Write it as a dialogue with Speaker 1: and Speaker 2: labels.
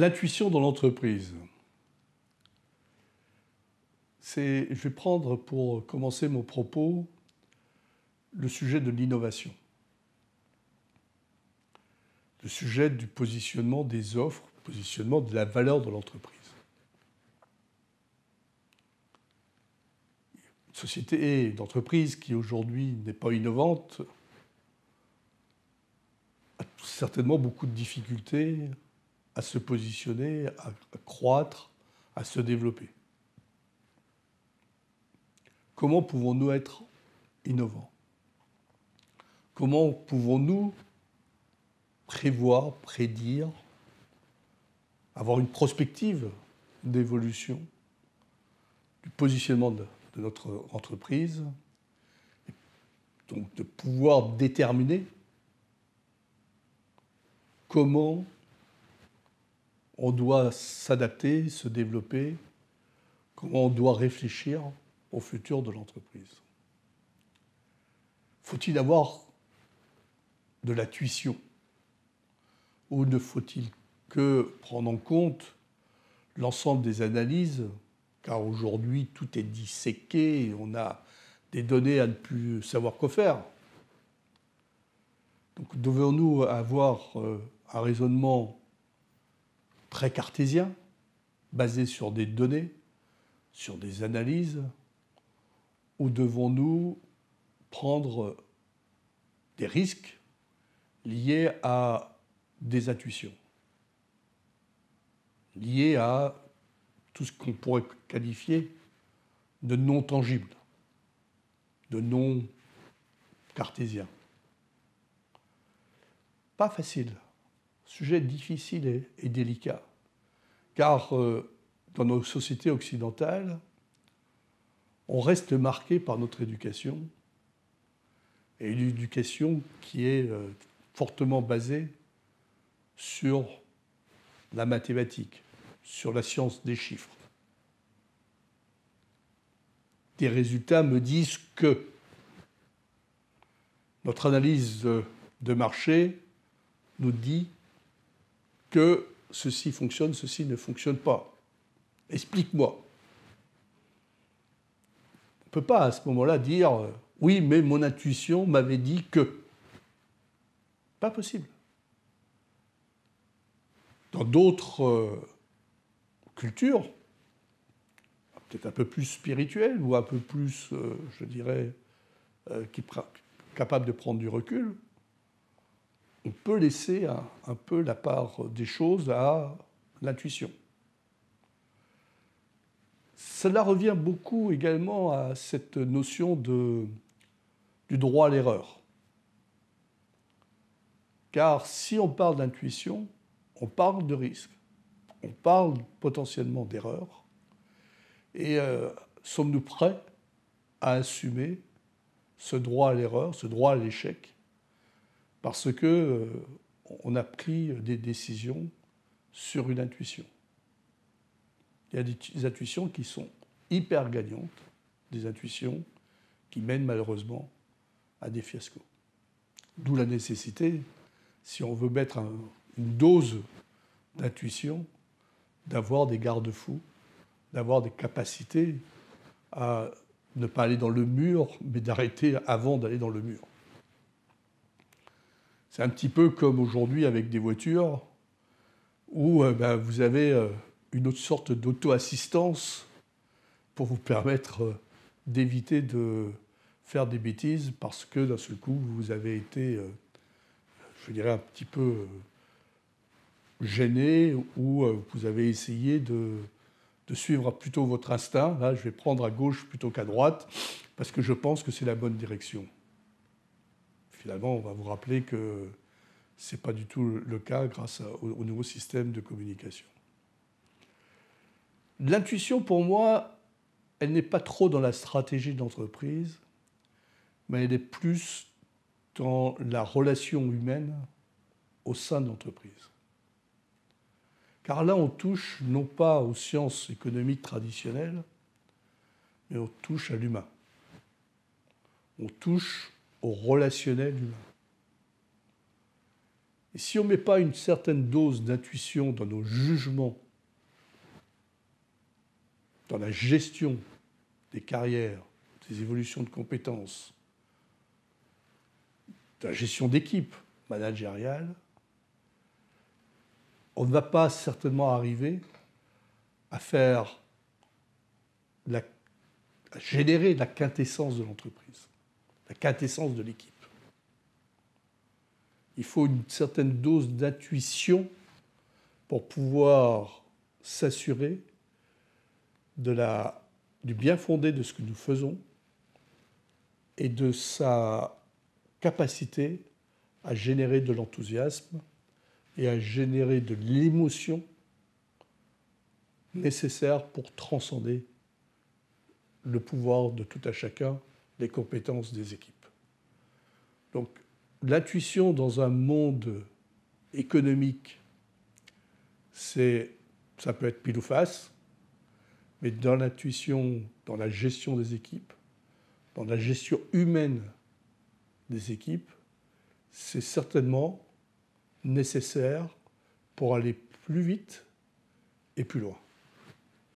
Speaker 1: L'intuition dans l'entreprise. C'est, je vais prendre pour commencer mon propos le sujet de l'innovation, le sujet du positionnement des offres, positionnement de la valeur de l'entreprise. Une société d'entreprise qui aujourd'hui n'est pas innovante a certainement beaucoup de difficultés à se positionner, à croître, à se développer. Comment pouvons-nous être innovants Comment pouvons-nous prévoir, prédire, avoir une prospective d'évolution du positionnement de, notre entreprise, donc de pouvoir déterminer comment on doit s'adapter, se développer, comment on doit réfléchir au futur de l'entreprise. Faut-il avoir de la tuition ou ne faut-il que prendre en compte l'ensemble des analyses, car aujourd'hui tout est disséqué, et on a des données à ne plus savoir quoi faire. Donc devons-nous avoir euh, un raisonnement très cartésien, basé sur des données, sur des analyses, ou devons-nous prendre des risques liés à des intuitions, liés à tout ce qu'on pourrait qualifier de non tangible, de non cartésien Pas facile. Sujet difficile et, délicat, car euh, dans nos sociétés occidentales, on reste marqué par notre éducation, et une éducation qui est euh, fortement basée sur la mathématique, sur la science des chiffres. Des résultats me disent que notre analyse de marché nous dit que ceci fonctionne, ceci ne fonctionne pas. Explique-moi. On ne peut pas à ce moment-là dire euh, oui, mais mon intuition m'avait dit que. Pas possible. Dans d'autres euh, cultures, peut-être un peu plus spirituelles ou un peu plus, euh, je dirais, qui, capables de prendre du recul, on peut laisser un, peu la part des choses à l'intuition. Cela revient beaucoup également à cette notion de, du droit à l'erreur. Car si on parle d'intuition, on parle de risque, on parle potentiellement d'erreur, et euh, sommes-nous prêts à assumer ce droit à l'erreur, ce droit à l'échec parce que euh, on a pris des décisions sur une intuition. Il y a des intuitions qui sont hyper gagnantes, des intuitions qui mènent malheureusement à des fiascos. D'où la nécessité, si on veut mettre une dose d'intuition, d'avoir des garde-fous, d'avoir des capacités à ne pas aller dans le mur, mais d'arrêter avant d'aller dans le mur. C'est un petit peu comme aujourd'hui avec des voitures où euh, bah, vous avez euh, une autre sorte d'auto-assistance pour vous permettre euh, d'éviter de faire des bêtises parce que d'un seul coup, vous avez été, je dirais, un petit peu gêné ou vous avez essayé de, de suivre plutôt votre instinct. Là, je vais prendre à gauche plutôt qu'à droite parce que je pense que c'est la bonne direction finalement, on va vous rappeler que ce n'est pas du tout le cas grâce au, nouveau système de communication. L'intuition, pour moi, elle n'est pas trop dans la stratégie d'entreprise, mais elle est plus dans la relation humaine au sein de l'entreprise. Car là, on touche non pas aux sciences économiques traditionnelles, mais on touche à l'humain. On touche au relationnel humain. Et si on ne met pas une certaine dose d'intuition dans nos jugements, dans la gestion des carrières, des évolutions de compétences, de la gestion d'équipe managériale, on ne va pas certainement arriver à faire, la, à générer la quintessence de l'entreprise la quintessence de l'équipe. Il faut une certaine dose d'intuition pour pouvoir s'assurer de la, du bien fondé de ce que nous faisons et de sa capacité à générer de l'enthousiasme et à générer de l'émotion nécessaire pour transcender le pouvoir de tout à chacun les compétences des équipes. Donc l'intuition dans un monde économique, c'est, ça peut être pile ou face, mais dans l'intuition, dans la gestion des équipes, dans la gestion humaine des équipes, c'est certainement nécessaire pour aller plus vite et plus loin.